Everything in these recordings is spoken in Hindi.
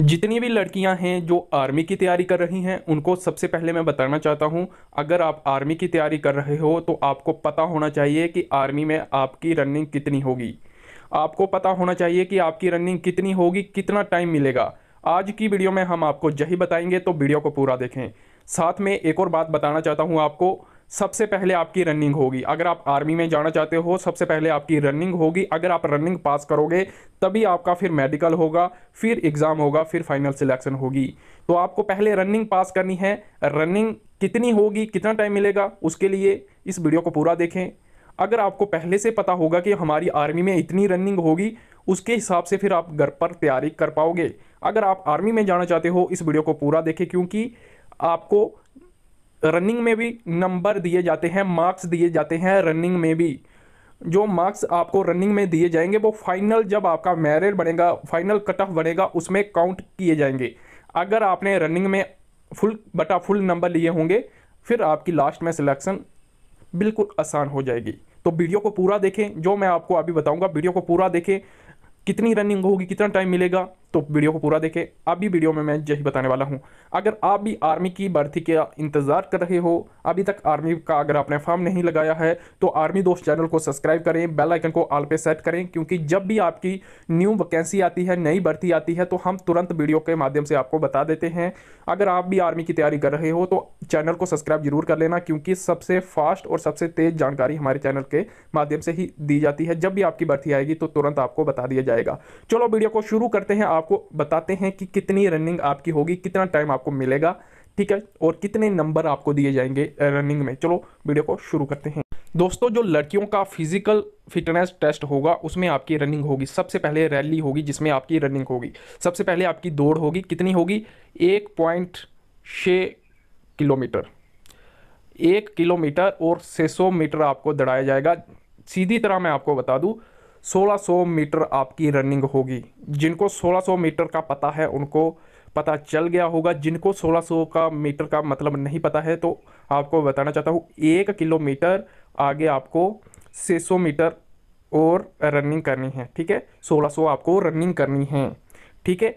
जितनी भी लड़कियां हैं जो आर्मी की तैयारी कर रही हैं उनको सबसे पहले मैं बताना चाहता हूं अगर आप आर्मी की तैयारी कर रहे हो तो आपको पता होना चाहिए कि आर्मी में आपकी रनिंग कितनी होगी आपको पता होना चाहिए कि आपकी रनिंग कितनी होगी कितना टाइम मिलेगा आज की वीडियो में हम आपको यही बताएंगे तो वीडियो को पूरा देखें साथ में एक और बात बताना चाहता हूँ आपको सबसे पहले आपकी रनिंग होगी अगर आप आर्मी में जाना चाहते हो सबसे पहले आपकी रनिंग होगी अगर आप रनिंग पास करोगे तभी आपका फिर मेडिकल होगा फिर एग्ज़ाम होगा फिर फाइनल सिलेक्शन होगी तो आपको पहले रनिंग पास करनी है रनिंग कितनी होगी कितना टाइम मिलेगा उसके लिए इस वीडियो को पूरा देखें अगर आपको पहले से पता होगा कि हमारी आर्मी में इतनी रनिंग होगी उसके हिसाब से फिर आप घर पर तैयारी कर पाओगे अगर आप आर्मी में जाना चाहते हो इस वीडियो को पूरा देखें क्योंकि आपको रनिंग में भी नंबर दिए जाते हैं मार्क्स दिए जाते हैं रनिंग में भी जो मार्क्स आपको रनिंग में दिए जाएंगे वो फाइनल जब आपका मैरिट बनेगा फाइनल कट ऑफ बनेगा उसमें काउंट किए जाएंगे अगर आपने रनिंग में फुल बटा फुल नंबर लिए होंगे फिर आपकी लास्ट में सिलेक्शन बिल्कुल आसान हो जाएगी तो वीडियो को पूरा देखें जो मैं आपको अभी बताऊंगा वीडियो को पूरा देखें कितनी रनिंग होगी कितना टाइम मिलेगा तो वीडियो को पूरा देखें अभी वीडियो में मैं यही बताने वाला हूँ अगर आप भी आर्मी की भर्ती का इंतज़ार कर रहे हो अभी तक आर्मी का अगर आपने फॉर्म नहीं लगाया है तो आर्मी दोस्त चैनल को सब्सक्राइब करें बेल आइकन को ऑल पे सेट करें क्योंकि जब भी आपकी न्यू वैकेंसी आती है नई भर्ती आती है तो हम तुरंत वीडियो के माध्यम से आपको बता देते हैं अगर आप भी आर्मी की तैयारी कर रहे हो तो चैनल को सब्सक्राइब जरूर कर लेना क्योंकि सबसे फास्ट और सबसे तेज़ जानकारी हमारे चैनल के माध्यम से ही दी जाती है जब भी आपकी भर्ती आएगी तो तुरंत आपको बता दिया जाएगा चलो वीडियो को शुरू करते हैं आप आपको बताते हैं कि कितनी रनिंग आपकी होगी कितना टाइम आपको मिलेगा ठीक है और कितने नंबर आपको दिए जाएंगे रनिंग में चलो वीडियो को शुरू करते हैं दोस्तों जो लड़कियों का फिजिकल फिटनेस टेस्ट होगा उसमें आपकी रनिंग होगी सबसे पहले रैली होगी जिसमें आपकी रनिंग होगी सबसे पहले आपकी दौड़ होगी कितनी होगी एक पॉइंट छः किलोमीटर एक किलोमीटर और 600 मीटर आपको दड़ाया जाएगा सीधी तरह मैं आपको बता दूँ 1600 मीटर आपकी रनिंग होगी जिनको 1600 मीटर का पता है उनको पता चल गया होगा जिनको 1600 का मीटर का मतलब नहीं पता है तो आपको बताना चाहता हूँ एक किलोमीटर आगे आपको 600 मीटर और रनिंग करनी है ठीक है 1600 आपको रनिंग करनी है ठीक है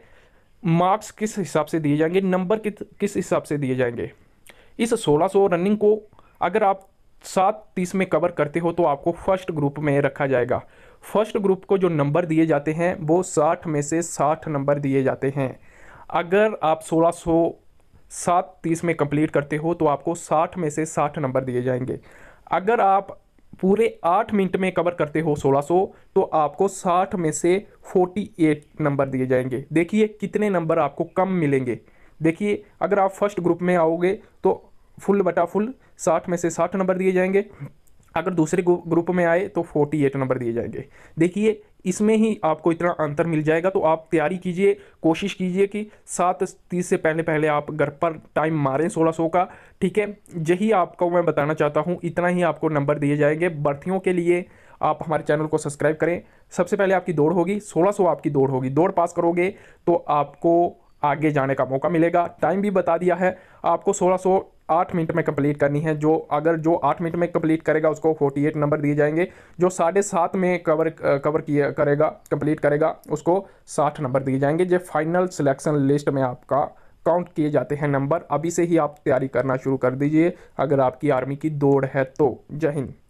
मार्क्स किस हिसाब से दिए जाएंगे नंबर किस किस हिसाब से दिए जाएंगे इस 1600 रनिंग को अगर आप सात तीस में कवर करते हो तो आपको फर्स्ट ग्रुप में रखा जाएगा फर्स्ट ग्रुप को जो नंबर दिए जाते हैं वो साठ में से साठ नंबर दिए जाते हैं अगर आप सोलह सौ सात तीस में कंप्लीट करते हो तो आपको साठ में से साठ नंबर दिए जाएंगे अगर आप पूरे आठ मिनट में कवर करते हो 1600 तो आपको 60 में से 48 नंबर दिए जाएंगे देखिए कितने नंबर आपको कम मिलेंगे देखिए अगर आप फर्स्ट ग्रुप में आओगे तो फुल बटा फुल साठ में से साठ नंबर दिए जाएंगे अगर दूसरे ग्रुप में आए तो फोर्टी एट नंबर दिए जाएंगे देखिए इसमें ही आपको इतना अंतर मिल जाएगा तो आप तैयारी कीजिए कोशिश कीजिए कि सात तीस से पहले पहले आप घर पर टाइम मारें सोलह सौ का ठीक है यही आपको मैं बताना चाहता हूँ इतना ही आपको नंबर दिए जाएंगे भर्तियों के लिए आप हमारे चैनल को सब्सक्राइब करें सबसे पहले आपकी दौड़ होगी 1600 आपकी दौड़ होगी दौड़ पास करोगे तो आपको आगे जाने का मौका मिलेगा टाइम भी बता दिया है आपको 1600 आठ मिनट में कंप्लीट करनी है जो अगर जो आठ मिनट में कंप्लीट करेगा उसको फोर्टी एट नंबर दिए जाएंगे जो साढ़े सात में कवर कवर किया करेगा कंप्लीट करेगा उसको साठ नंबर दिए जाएंगे जो फाइनल सिलेक्शन लिस्ट में आपका काउंट किए जाते हैं नंबर अभी से ही आप तैयारी करना शुरू कर दीजिए अगर आपकी आर्मी की दौड़ है तो जय हिंद